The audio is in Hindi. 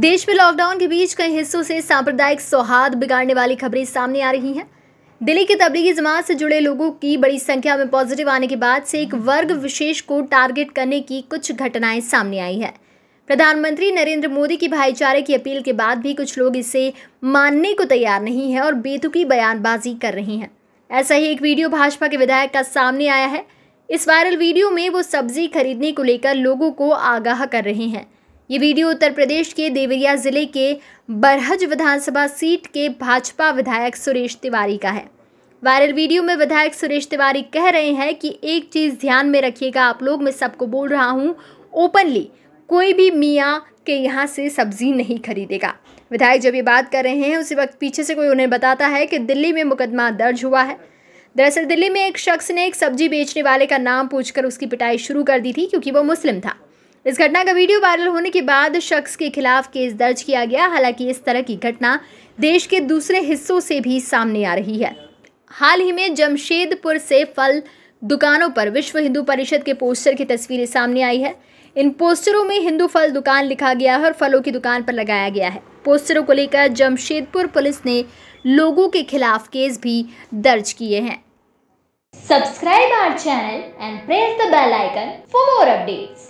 देश में लॉकडाउन के बीच कई हिस्सों से सांप्रदायिक सौहार्द बिगाड़ने वाली खबरें सामने आ रही हैं दिल्ली के तबलीगी जमात से जुड़े लोगों की बड़ी संख्या में पॉजिटिव आने के बाद से एक वर्ग विशेष को टारगेट करने की कुछ घटनाएं सामने आई है प्रधानमंत्री नरेंद्र मोदी की भाईचारे की अपील के बाद भी कुछ लोग इसे मानने को तैयार नहीं है और बेतुकी बयानबाजी कर रहे हैं ऐसा ही एक वीडियो भाजपा के विधायक का सामने आया है इस वायरल वीडियो में वो सब्जी खरीदने को लेकर लोगों को आगाह कर रहे हैं ये वीडियो उत्तर प्रदेश के देवरिया जिले के बरहज विधानसभा सीट के भाजपा विधायक सुरेश तिवारी का है वायरल वीडियो में विधायक सुरेश तिवारी कह रहे हैं कि एक चीज़ ध्यान में रखिएगा आप लोग मैं सबको बोल रहा हूँ ओपनली कोई भी मियाँ के यहाँ से सब्जी नहीं खरीदेगा विधायक जब ये बात कर रहे हैं उसी वक्त पीछे से कोई उन्हें बताता है कि दिल्ली में मुकदमा दर्ज हुआ है दरअसल दिल्ली में एक शख्स ने एक सब्जी बेचने वाले का नाम पूछकर उसकी पिटाई शुरू कर दी थी क्योंकि वो मुस्लिम था इस घटना का वीडियो वायरल होने के बाद शख्स के खिलाफ केस दर्ज किया गया हालांकि इस तरह की घटना देश के दूसरे हिस्सों से भी सामने आ रही है हाल ही में जमशेदपुर से फल दुकानों पर विश्व हिंदू परिषद के पोस्टर की तस्वीरें सामने आई है इन पोस्टरों में हिंदू फल दुकान लिखा गया है और फलों की दुकान पर लगाया गया है पोस्टरों को लेकर जमशेदपुर पुलिस ने लोगों के खिलाफ केस भी दर्ज किए हैं subscribe our channel and press the bell icon for more updates